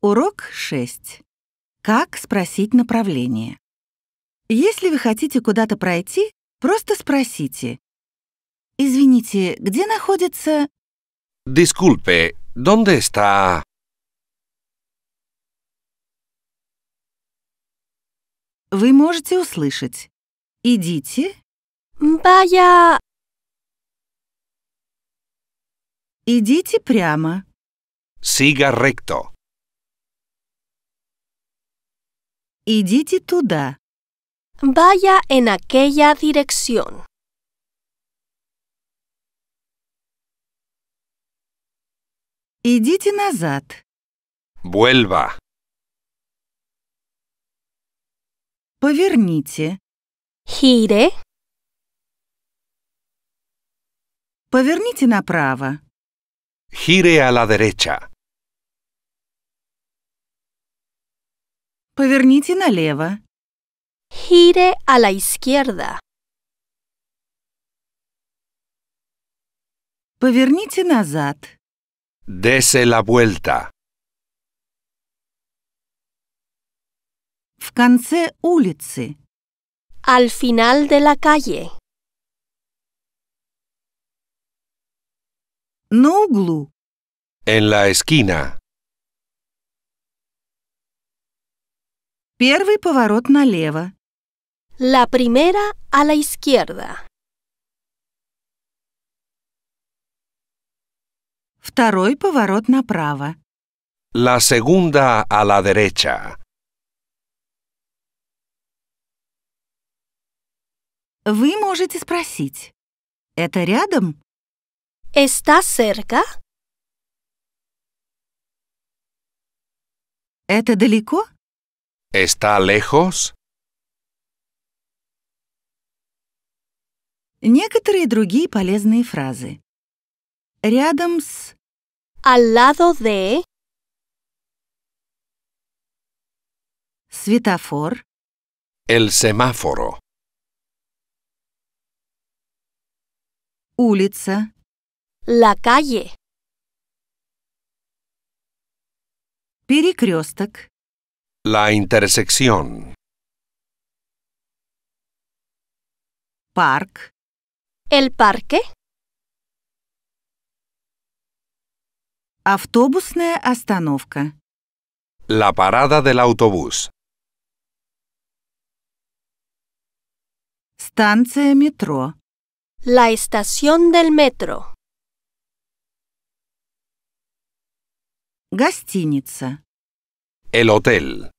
Урок 6. Как спросить направление? Если вы хотите куда-то пройти, просто спросите. Извините, где находится... Disculpe, ¿dónde está? Вы можете услышать. Идите. Бая Идите прямо. Сига recto. Идите туда. Vaya en aquella dirección. Идите назад. Vuelva. Поверните. Gire. Поверните направо. Gire a la derecha. Поверните leva. Gire a la izquierda. Поверните назад. Dese la vuelta. В конце Al final de la calle. На углу. En la esquina. Первый поворот налево. La primera a la izquierda. Второй поворот направо. La segunda a la derecha. Вы можете спросить, это рядом? ¿Está cerca? ¿Это далеко? ¿Está lejos? Некоторые другие полезные фразы. Рядом с... Al lado de... Светофор. El semáforo. Улица. La calle. Перекресток. La intersección. Park. El parque. Автобусная остановка. La parada del autobús. Станция metro. La estación del metro. Гостиница. El hotel.